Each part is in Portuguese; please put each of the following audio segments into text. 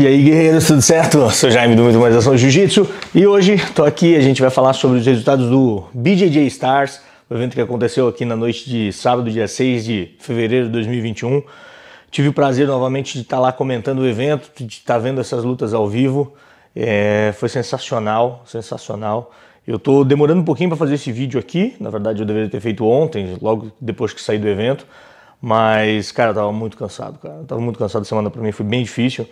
E aí, guerreiros, tudo certo? Eu sou Jaime do Muito Mais Ação Jiu-Jitsu e hoje estou aqui, a gente vai falar sobre os resultados do BJJ Stars, o evento que aconteceu aqui na noite de sábado, dia 6 de fevereiro de 2021. Tive o prazer novamente de estar tá lá comentando o evento, de estar tá vendo essas lutas ao vivo. É, foi sensacional, sensacional. Eu estou demorando um pouquinho para fazer esse vídeo aqui, na verdade eu deveria ter feito ontem, logo depois que saí do evento. Mas, cara, eu tava muito cansado, cara. Eu tava muito cansado, a semana para mim foi bem difícil.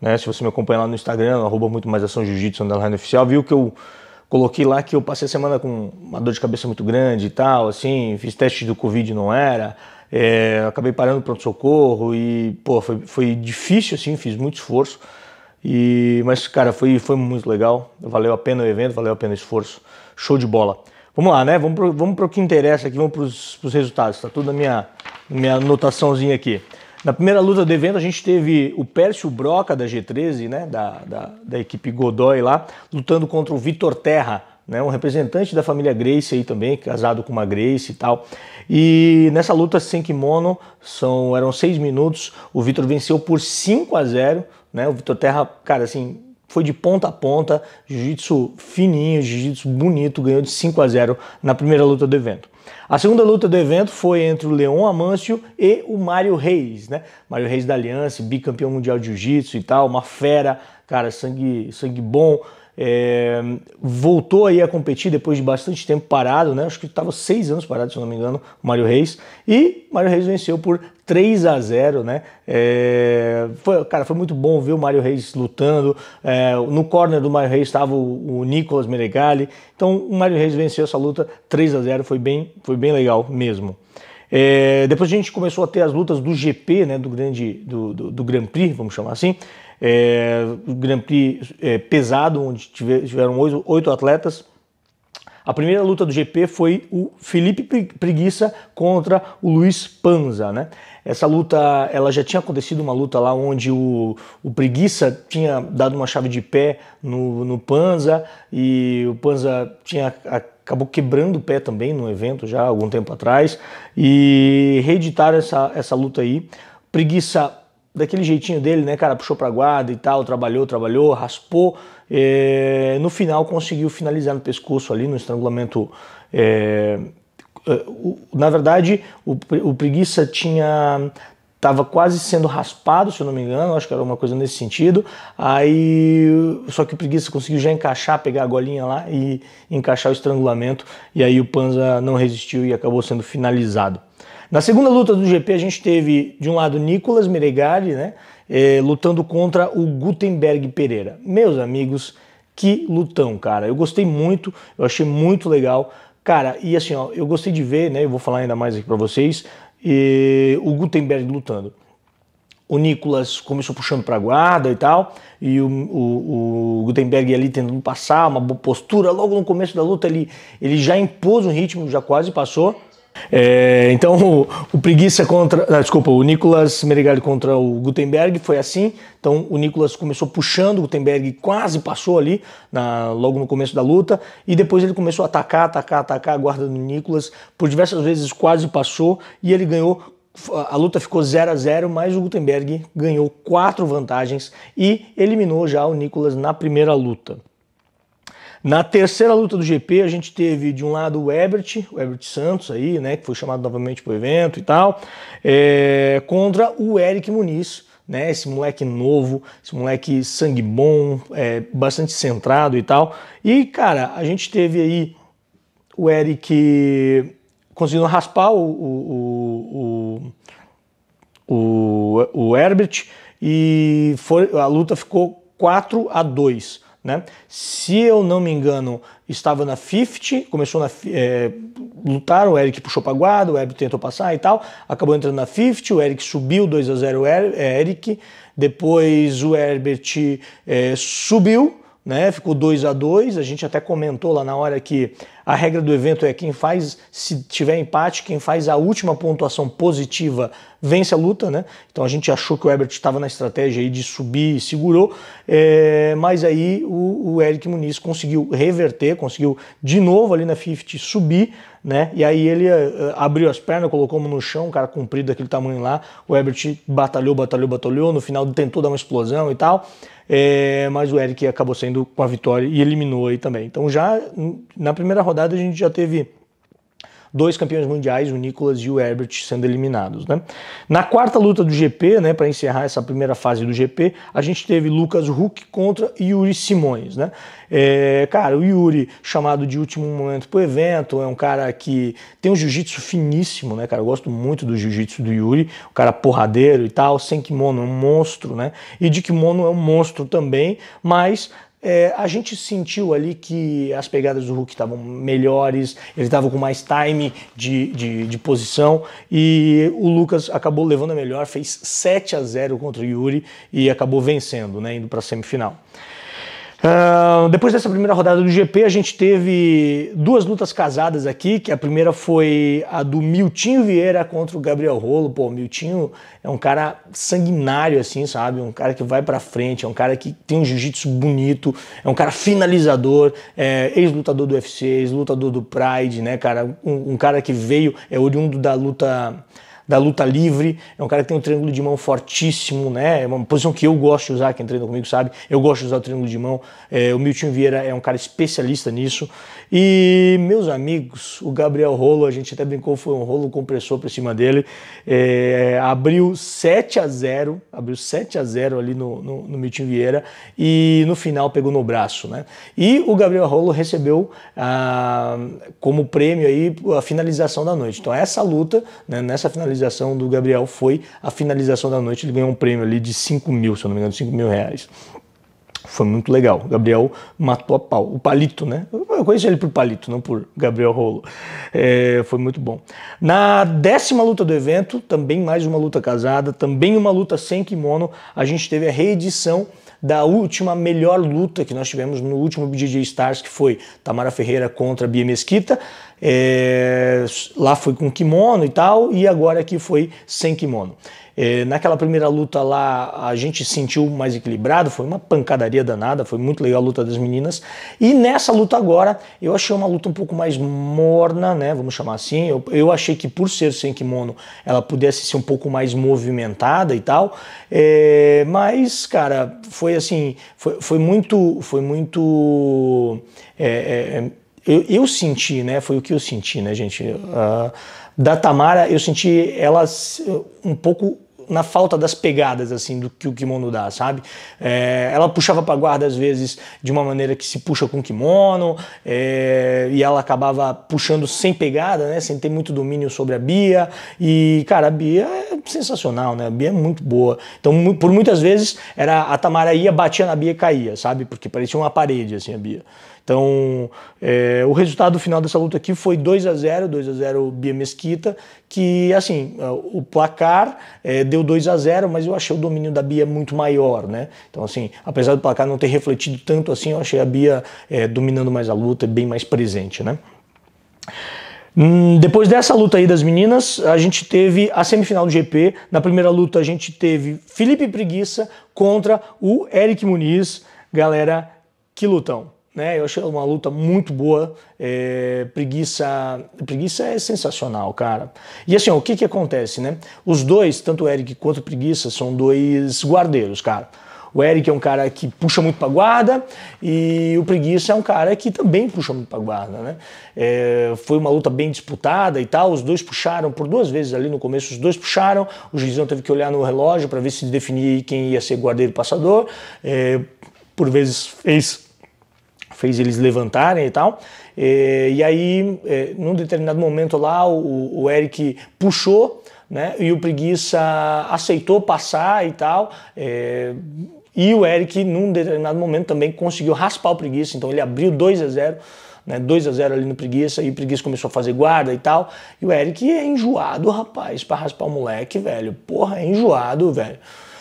Né? Se você me acompanha lá no Instagram, arroba muito mais ação jiu-jitsu, underline oficial, viu que eu coloquei lá que eu passei a semana com uma dor de cabeça muito grande e tal, assim, fiz teste do Covid não era, é, acabei parando pronto-socorro e, pô, foi, foi difícil, assim, fiz muito esforço. E, mas, cara, foi, foi muito legal, valeu a pena o evento, valeu a pena o esforço, show de bola. Vamos lá, né? Vamos para vamos que interessa aqui, vamos para os resultados, tá tudo na minha, minha anotaçãozinha aqui. Na primeira luta do evento, a gente teve o Pércio Broca, da G13, né, da, da, da equipe Godoy lá, lutando contra o Vitor Terra, né, um representante da família Grace aí também, casado com uma Grace e tal. E nessa luta sem kimono, são, eram seis minutos, o Vitor venceu por 5 a 0 né, o Vitor Terra, cara, assim, foi de ponta a ponta, jiu-jitsu fininho, jiu-jitsu bonito, ganhou de 5 a 0 na primeira luta do evento. A segunda luta do evento foi entre o Leon Amâncio e o Mário Reis, né? Mário Reis da Aliança, bicampeão mundial de jiu-jitsu e tal, uma fera, cara, sangue, sangue bom, é, voltou aí a competir depois de bastante tempo parado, né? Acho que estava seis anos parado, se não me engano, o Mário Reis. E Mário Reis venceu por 3 a 0 né? É, foi, cara, foi muito bom ver o Mário Reis lutando. É, no corner do Mário Reis estava o, o Nicolas Meregali. Então o Mário Reis venceu essa luta 3 a 0 foi bem, foi bem legal mesmo. É, depois a gente começou a ter as lutas do GP, né, do grande, do, do, do Grand Prix, vamos chamar assim é, Grand Prix é, pesado, onde tiveram oito, oito atletas. A primeira luta do GP foi o Felipe Preguiça contra o Luiz Panza, né? Essa luta, ela já tinha acontecido uma luta lá onde o, o Preguiça tinha dado uma chave de pé no, no Panza e o Panza tinha acabou quebrando o pé também no evento já há algum tempo atrás e reeditaram essa, essa luta aí. Preguiça daquele jeitinho dele, né, cara? Puxou pra guarda e tal, trabalhou, trabalhou, raspou. É, no final conseguiu finalizar no pescoço ali, no estrangulamento. É, é na verdade, o, o preguiça tinha estava quase sendo raspado, se eu não me engano, acho que era uma coisa nesse sentido. Aí, só que o Preguiça conseguiu já encaixar, pegar a golinha lá e encaixar o estrangulamento, e aí o Panza não resistiu e acabou sendo finalizado. Na segunda luta do GP, a gente teve, de um lado, Nicolas Meregari, né? É, lutando contra o Gutenberg Pereira. Meus amigos, que lutão, cara. Eu gostei muito, eu achei muito legal. Cara, e assim, ó, eu gostei de ver, né? Eu vou falar ainda mais aqui para vocês, o Gutenberg lutando. O Nicolas começou puxando para guarda e tal, e o, o, o, Gutenberg ali tentando passar, uma boa postura. Logo no começo da luta, ele, ele já impôs um ritmo, já quase passou é, então, o, o, Preguiça contra. Ah, desculpa, o Nicolas Merigali contra o Gutenberg foi assim. Então, o Nicolas começou puxando o Gutenberg, quase passou ali, na, logo no começo da luta. E depois ele começou a atacar, atacar, atacar a guarda do Nicolas. Por diversas vezes quase passou e ele ganhou. A luta ficou 0 a 0 mas o Gutenberg ganhou quatro vantagens e eliminou já o Nicolas na primeira luta. Na terceira luta do GP, a gente teve de um lado o Ebert, o Ebert Santos aí, né, que foi chamado novamente para o evento e tal, é, contra o Eric Muniz, né, esse moleque novo, esse moleque sangue bom, é, bastante centrado e tal. E, cara, a gente teve aí o Eric conseguindo raspar o, o, o, o, o Herbert e foi, a luta ficou 4 a 2 né? Se eu não me engano, estava na 50, começou na. É, lutaram, o Eric puxou pra guarda, o Eric tentou passar e tal, acabou entrando na 50, o Eric subiu 2 a 0 er, é, Eric, depois o Herbert é, subiu né? Ficou 2 a 2 A gente até comentou lá na hora que a regra do evento é quem faz, se tiver empate, quem faz a última pontuação positiva vence a luta, né? Então a gente achou que o Ebert estava na estratégia aí de subir e segurou, é, mas aí o, o, Eric Muniz conseguiu reverter, conseguiu de novo ali na 50 subir, né? E aí ele uh, abriu as pernas, colocou no chão, um cara comprido daquele tamanho lá. O Ebert batalhou, batalhou, batalhou, no final tentou dar uma explosão e tal. É, mas o Eric acabou saindo com a vitória e eliminou aí também. Então já na primeira rodada a gente já teve dois campeões mundiais, o Nicolas e o Herbert, sendo eliminados. Né? Na quarta luta do GP, né, para encerrar essa primeira fase do GP, a gente teve Lucas Huck contra Yuri Simões. Né? É, cara, o Yuri, chamado de último momento o evento, é um cara que tem um jiu-jitsu finíssimo, né, cara? Eu gosto muito do jiu-jitsu do Yuri, o cara porradeiro e tal, sem kimono, é um monstro, né? E de kimono é um monstro também, mas é, a gente sentiu ali que as pegadas do Hulk estavam melhores, ele estava com mais time de, de, de, posição e o Lucas acabou levando a melhor, fez 7 a 0 contra o Yuri e acabou vencendo, né, indo para a semifinal. Uh, depois dessa primeira rodada do GP, a gente teve duas lutas casadas aqui, que a primeira foi a do Miltinho Vieira contra o Gabriel Rolo. Pô, o Miltinho é um cara sanguinário, assim, sabe? Um cara que vai pra frente, é um cara que tem um jiu-jitsu bonito, é um cara finalizador, é ex-lutador do UFC, ex-lutador do Pride, né, cara? Um, um cara que veio, é oriundo da luta da luta livre, é um cara que tem um triângulo de mão fortíssimo, né? É uma posição que eu gosto de usar, quem treina comigo sabe, eu gosto de usar o triângulo de mão. É, o Milton Vieira é um cara especialista nisso. E, meus amigos, o Gabriel Rolo, a gente até brincou, foi um rolo compressor para cima dele. É, abriu 7 a 0 abriu 7 a 0 ali no, no, no Milton Vieira e no final pegou no braço, né? E o Gabriel Rolo recebeu ah, como prêmio aí a finalização da noite. Então essa luta, né, nessa finalização finalização do Gabriel foi a finalização da noite. Ele ganhou um prêmio ali de 5 mil, se eu não me engano, 5 mil reais. Foi muito legal. Gabriel matou a pau. O Palito, né? Eu conheço ele por Palito, não por Gabriel Rolo. É, foi muito bom. Na décima luta do evento, também mais uma luta casada, também uma luta sem kimono, a gente teve a reedição da última melhor luta que nós tivemos no último BJJ Stars, que foi Tamara Ferreira contra Bia Mesquita. É, lá foi com kimono e tal, e agora aqui foi sem kimono. É, naquela primeira luta lá a gente sentiu mais equilibrado, foi uma pancadaria danada, foi muito legal a luta das meninas. E nessa luta agora eu achei uma luta um pouco mais morna, né? Vamos chamar assim. Eu, eu achei que por ser sem kimono ela pudesse ser um pouco mais movimentada e tal. É, mas, cara, foi assim, foi, foi muito, foi muito. É, é, é eu, eu, senti, né? Foi o que eu senti, né, gente? Uh, da Tamara, eu senti ela um pouco na falta das pegadas, assim, do que o kimono dá, sabe? É, ela puxava pra guarda, às vezes, de uma maneira que se puxa com o kimono, é, e ela acabava puxando sem pegada, né? Sem ter muito domínio sobre a Bia. E, cara, a Bia é sensacional, né? A Bia é muito boa. Então, por muitas vezes, era a Tamara ia, batia na Bia e caía, sabe? Porque parecia uma parede, assim, a Bia. Então, é, o resultado final dessa luta aqui foi 2 a 0 2 a 0 Bia Mesquita, que, assim, o placar é, deu 2 a 0 mas eu achei o domínio da Bia muito maior, né? Então, assim, apesar do placar não ter refletido tanto assim, eu achei a Bia é, dominando mais a luta, bem mais presente, né? Hum, depois dessa luta aí das meninas, a gente teve a semifinal do GP. Na primeira luta, a gente teve Felipe Preguiça contra o Eric Muniz. Galera, que lutão! né? Eu achei uma luta muito boa. É, preguiça, preguiça é sensacional, cara. E assim, ó, o que que acontece, né? Os dois, tanto o Eric quanto o Preguiça, são dois guardeiros, cara. O Eric é um cara que puxa muito pra guarda e o Preguiça é um cara que também puxa muito pra guarda, né? É, foi uma luta bem disputada e tal, os dois puxaram por duas vezes ali no começo, os dois puxaram, o juizão teve que olhar no relógio para ver se definia quem ia ser guardeiro passador, é, por vezes fez fez eles levantarem e tal. E, é, e aí, é, num determinado momento lá, o, o Eric puxou, né? E o Preguiça aceitou passar e tal. É, e o Eric, num determinado momento, também conseguiu raspar o Preguiça. Então ele abriu 2 a 0 né, 2 a 0 ali no Preguiça, e o Preguiça começou a fazer guarda e tal. E o Eric é enjoado, rapaz, para raspar o moleque, velho. Porra, é enjoado, velho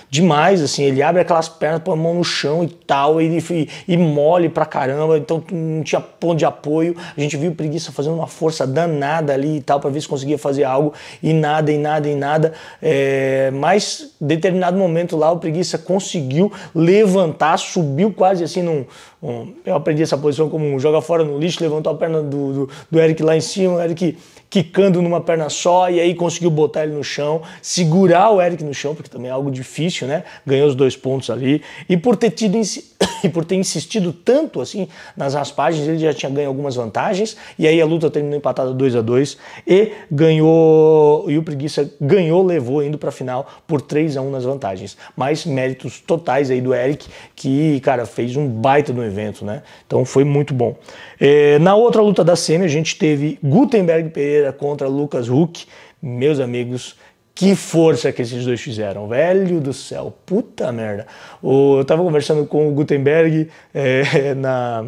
demais, assim. Ele abre aquelas pernas, põe a mão no chão e tal, e, e, e mole pra caramba, então não tinha ponto de apoio. A gente viu o Preguiça fazendo uma força danada ali e tal, pra ver se conseguia fazer algo, e nada, e nada, e nada. É, mas, determinado momento lá, o Preguiça conseguiu levantar, subiu quase assim num, um, eu aprendi essa posição como um, joga fora no lixo, levantou a perna do, do, do Eric lá em cima, o Eric quicando numa perna só e aí conseguiu botar ele no chão, segurar o Eric no chão, porque também é algo difícil, né? Ganhou os dois pontos ali. E por ter tido e por ter insistido tanto assim nas raspagens, ele já tinha ganho algumas vantagens. E aí a luta terminou empatada 2 a 2 e ganhou. E o Preguiça ganhou, levou indo para a final por 3 a 1 nas vantagens. Mas méritos totais aí do Eric, que, cara, fez um baita no evento, né? Então foi muito bom. É, na outra luta da SEMI, a gente teve Gutenberg Pereira contra Lucas Huck. Meus amigos, que força que esses dois fizeram, velho do céu, puta merda. Eu tava conversando com o Gutenberg é, na,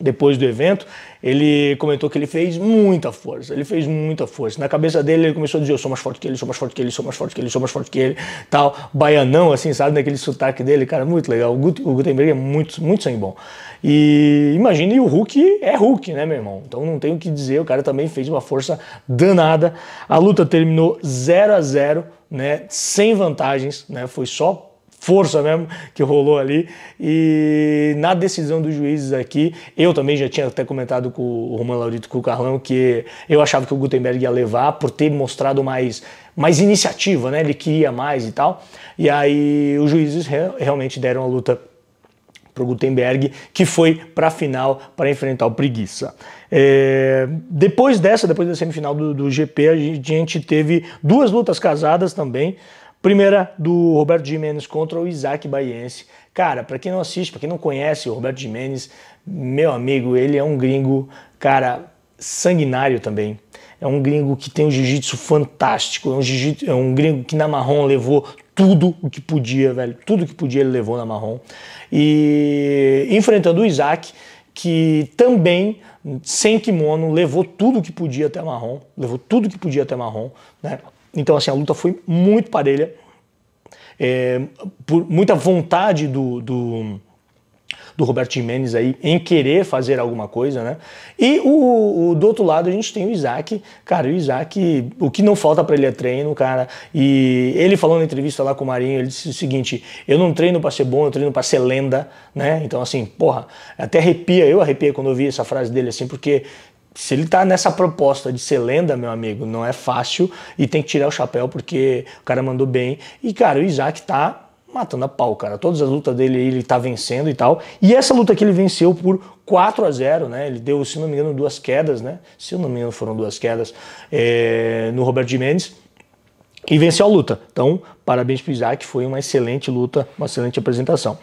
depois do evento, ele comentou que ele fez muita força, ele fez muita força. Na cabeça dele ele começou a dizer, eu sou mais forte que ele, sou mais forte que ele, sou mais forte que ele, sou mais forte que ele, tal, baianão, assim, sabe, naquele sotaque dele, cara, muito legal. O, Gut, o Gutenberg é muito, muito sangue bom. E imagine, o Hulk é Hulk, né, meu irmão? Então não tenho o que dizer, o cara também fez uma força danada. A luta terminou 0 a 0 né, sem vantagens, né, foi só força mesmo que rolou ali. E na decisão dos juízes aqui, eu também já tinha até comentado com o Romano Laurito com o Carlão que eu achava que o Gutenberg ia levar por ter mostrado mais mais iniciativa, né? Ele queria mais e tal. E aí os juízes realmente deram a luta para o Gutenberg, que foi para a final para enfrentar o Preguiça. É, depois dessa, depois da semifinal do, do GP, a gente teve duas lutas casadas também. Primeira do Roberto Jimenez contra o Isaac Baiense. Cara, para quem não assiste, para quem não conhece o Roberto Jimenez, meu amigo, ele é um gringo, cara, sanguinário também. É um gringo que tem um jiu-jitsu fantástico, é um, jiu é um gringo que na marrom levou tudo o que podia, velho. Tudo o que podia ele levou na marrom. E enfrentando o Isaac, que também, sem kimono, levou tudo o que podia até marrom. Levou tudo o que podia até marrom, né? Então, assim, a luta foi muito parelha. É, por muita vontade do, do, do Roberto Jimenez aí em querer fazer alguma coisa, né? E o, o, do outro lado a gente tem o Isaac, cara, o Isaac, o que não falta para ele é treino, cara. E ele falou na entrevista lá com o Marinho, ele disse o seguinte: eu não treino para ser bom, eu treino para ser lenda, né? Então assim, porra, até arrepia, eu arrepiei quando eu vi essa frase dele assim, porque se ele tá nessa proposta de ser lenda, meu amigo, não é fácil e tem que tirar o chapéu porque o cara mandou bem. E, cara, o Isaac tá matando a pau, cara. Todas as lutas dele ele tá vencendo e tal. E essa luta que ele venceu por 4 a 0 né? Ele deu, se não me engano, duas quedas, né? Se eu não me engano, foram duas quedas é, no Roberto Mendes E venceu a luta. Então, parabéns pro Isaac, foi uma excelente luta, uma excelente apresentação.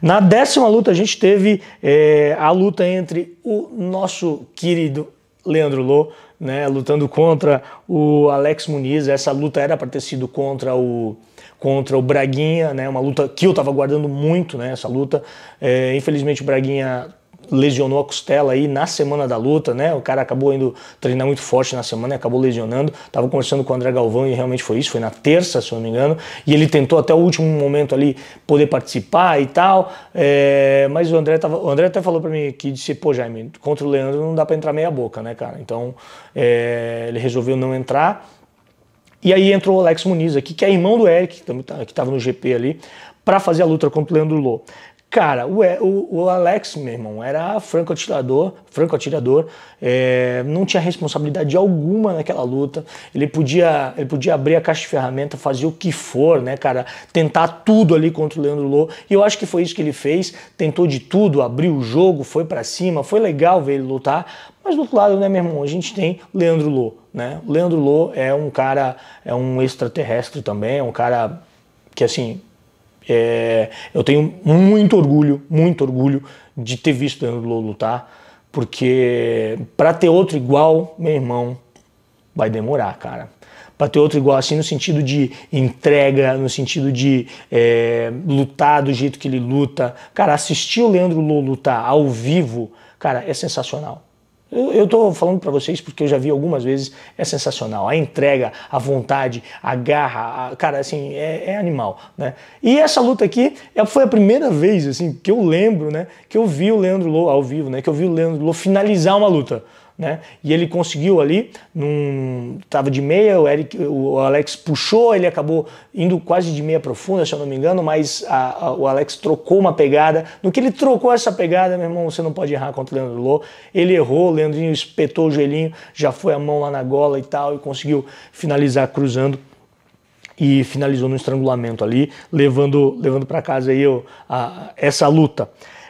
Na décima luta, a gente teve é, a luta entre o nosso querido Leandro Lô, né, lutando contra o Alex Muniz. Essa luta era para ter sido contra o contra o Braguinha, né, uma luta que eu estava guardando muito, né, essa luta. É, infelizmente o Braguinha lesionou a costela aí na semana da luta, né? O cara acabou indo treinar muito forte na semana e acabou lesionando. Tava conversando com o André Galvão e realmente foi isso, foi na terça, se eu não me engano. E ele tentou até o último momento ali poder participar e tal. É, mas o André tava, o André até falou para mim que disse, pô, Jaime, contra o Leandro não dá para entrar meia boca, né, cara? Então é, ele resolveu não entrar. E aí entrou o Alex Muniz aqui, que é irmão do Eric, que tá, estava no GP ali, para fazer a luta contra o Leandro Lô. Cara, o, o, o Alex, meu irmão, era franco-atirador, franco-atirador, é, não tinha responsabilidade alguma naquela luta. Ele podia, ele podia abrir a caixa de ferramenta, fazer o que for, né, cara? Tentar tudo ali contra o Leandro Lô. E eu acho que foi isso que ele fez. Tentou de tudo, abriu o jogo, foi para cima. Foi legal ver ele lutar, mas do outro lado, né, meu irmão, a gente tem Leandro Lô, né? O Leandro Lô é um cara, é um extraterrestre também, é um cara que assim é, eu tenho muito orgulho, muito orgulho de ter visto o Danilo lutar, porque para ter outro igual, meu irmão, vai demorar, cara. Para ter outro igual assim, no sentido de entrega, no sentido de é, lutar do jeito que ele luta. Cara, assistir o Leandro Lou lutar ao vivo, cara, é sensacional. Eu estou falando para vocês porque eu já vi algumas vezes, é sensacional. A entrega, a vontade, a garra, a, cara, assim, é, é, animal, né? E essa luta aqui é, foi a primeira vez, assim, que eu lembro, né, que eu vi o Leandro Lô ao vivo, né, que eu vi o Leandro Lô finalizar uma luta né? E ele conseguiu ali, num, tava de meia, o, Eric, o Alex puxou, ele acabou indo quase de meia profunda, se eu não me engano, mas a, a, o Alex trocou uma pegada. No que ele trocou essa pegada, meu irmão, você não pode errar contra o Leandro Lô. Ele errou, o Leandrinho espetou o joelhinho, já foi a mão lá na gola e tal, e conseguiu finalizar cruzando e finalizou no estrangulamento ali, levando, levando para casa aí eu, a, essa luta.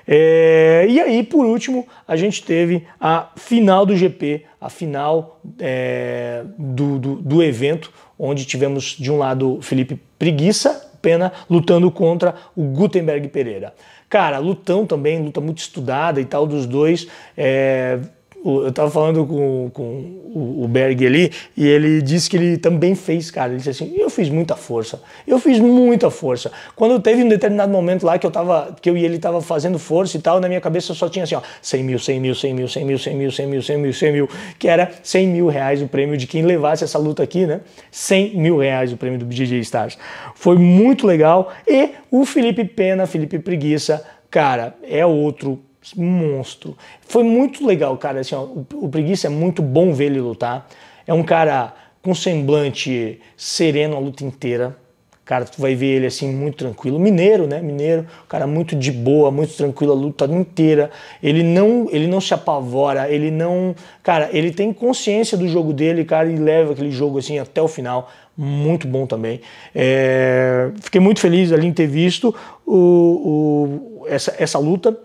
É, e aí, por último, a gente teve a final do GP, a final é, do, do, do evento, onde tivemos de um lado Felipe Preguiça, Pena, lutando contra o Gutenberg Pereira. Cara, lutão também, luta muito estudada e tal dos dois. É, eu tava falando com, com o Berg ali e ele disse que ele também fez, cara. Ele disse assim: eu fiz muita força, eu fiz muita força. Quando teve um determinado momento lá que eu tava, que eu e ele tava fazendo força e tal, na minha cabeça só tinha assim: ó, 100 mil, 100 mil, 100 mil, 100 mil, 100 mil, 100 mil, 100 mil, 100 mil, que era 100 mil reais o prêmio de quem levasse essa luta aqui, né? 100 mil reais o prêmio do DJ Stars. Foi muito legal. E o Felipe Pena, Felipe Preguiça, cara, é outro monstro. Foi muito legal, cara. Assim, ó, o, o Preguiça é muito bom ver ele lutar. É um cara com semblante sereno a luta inteira. Cara, tu vai ver ele assim, muito tranquilo. Mineiro, né? Mineiro, cara muito de boa, muito tranquilo a luta inteira. Ele não, ele não se apavora, ele não. Cara, ele tem consciência do jogo dele, cara, e leva aquele jogo assim até o final. Muito bom também. É... Fiquei muito feliz ali em ter visto o, o, essa, essa luta.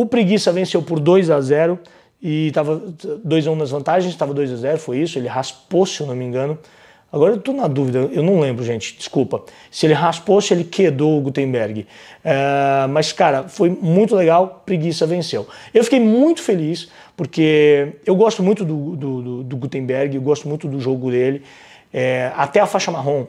O Preguiça venceu por 2 a 0 e estava 2 a 1 nas vantagens, estava 2 a 0, foi isso, ele raspou, se eu não me engano. Agora eu tô na dúvida, eu não lembro, gente, desculpa. Se ele raspou, se ele quedou o Gutenberg. É, mas, cara, foi muito legal, preguiça venceu. Eu fiquei muito feliz, porque eu gosto muito do, do, do, do Gutenberg, eu gosto muito do jogo dele. É, até a faixa marrom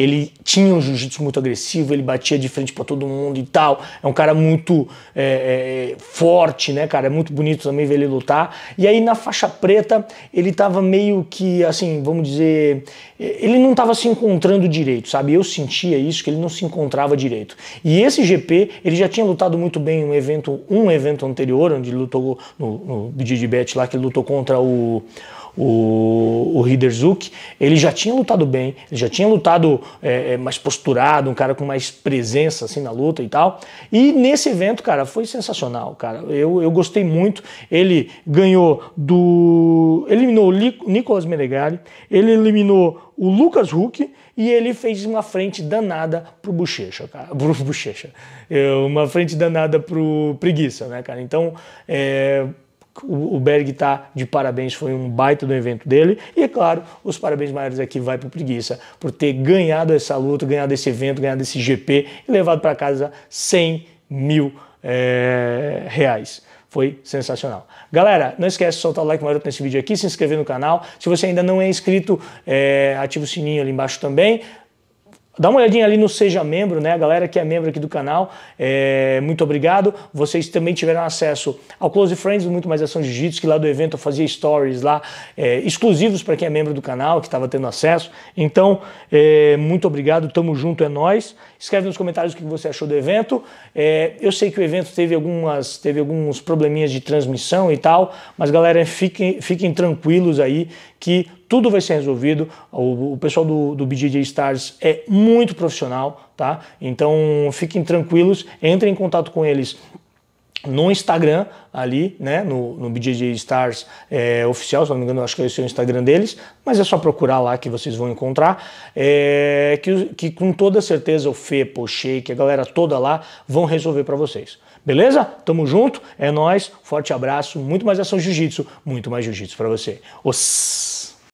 ele tinha um jiu-jitsu muito agressivo, ele batia de frente para todo mundo e tal. É um cara muito é, é, forte, né, cara? É muito bonito também ver ele lutar. E aí na faixa preta, ele tava meio que, assim, vamos dizer, ele não tava se encontrando direito, sabe? Eu sentia isso, que ele não se encontrava direito. E esse GP, ele já tinha lutado muito bem um evento, um evento anterior, onde ele lutou no, no Bet lá, que ele lutou contra o o, o Hiderzuk, ele já tinha lutado bem, ele já tinha lutado é, é, mais posturado, um cara com mais presença assim na luta e tal. E nesse evento, cara, foi sensacional, cara. Eu, eu gostei muito. Ele ganhou do. eliminou o Nicolas Menegari, ele eliminou o Lucas Huck e ele fez uma frente danada pro Bochecha, cara. Pro Bochecha. É, uma frente danada pro Preguiça, né, cara? Então, é o Berg tá de parabéns, foi um baita do evento dele. E é claro, os parabéns maiores aqui é vai para o Preguiça por ter ganhado essa luta, ganhado esse evento, ganhado esse GP e levado para casa 100 mil é, reais. Foi sensacional. Galera, não esquece de soltar o like maior nesse vídeo aqui, se inscrever no canal. Se você ainda não é inscrito, é, ativa o sininho ali embaixo também. Dá uma olhadinha ali no Seja Membro, né? A galera que é membro aqui do canal, é... muito obrigado. Vocês também tiveram acesso ao Close Friends, muito mais ação de jiu-jitsu, que lá do evento eu fazia stories lá, é... exclusivos para quem é membro do canal, que estava tendo acesso. Então, é... muito obrigado, tamo junto, é nós. Escreve nos comentários o que você achou do evento. É, eu sei que o evento teve, algumas, teve alguns probleminhas de transmissão e tal, mas galera, fiquem, fiquem tranquilos aí que tudo vai ser resolvido. O, o pessoal do, do BJJ Stars é muito profissional, tá? Então fiquem tranquilos, entrem em contato com eles no Instagram ali, né, no, no BJJ Stars é, oficial, se não me engano, acho que é esse é o Instagram deles, mas é só procurar lá que vocês vão encontrar, é, que, que com toda certeza o Fepo, o Shake, a galera toda lá vão resolver para vocês. Beleza? Tamo junto, é nós, forte abraço, muito mais ação jiu-jitsu, muito mais jiu-jitsu para você. Os...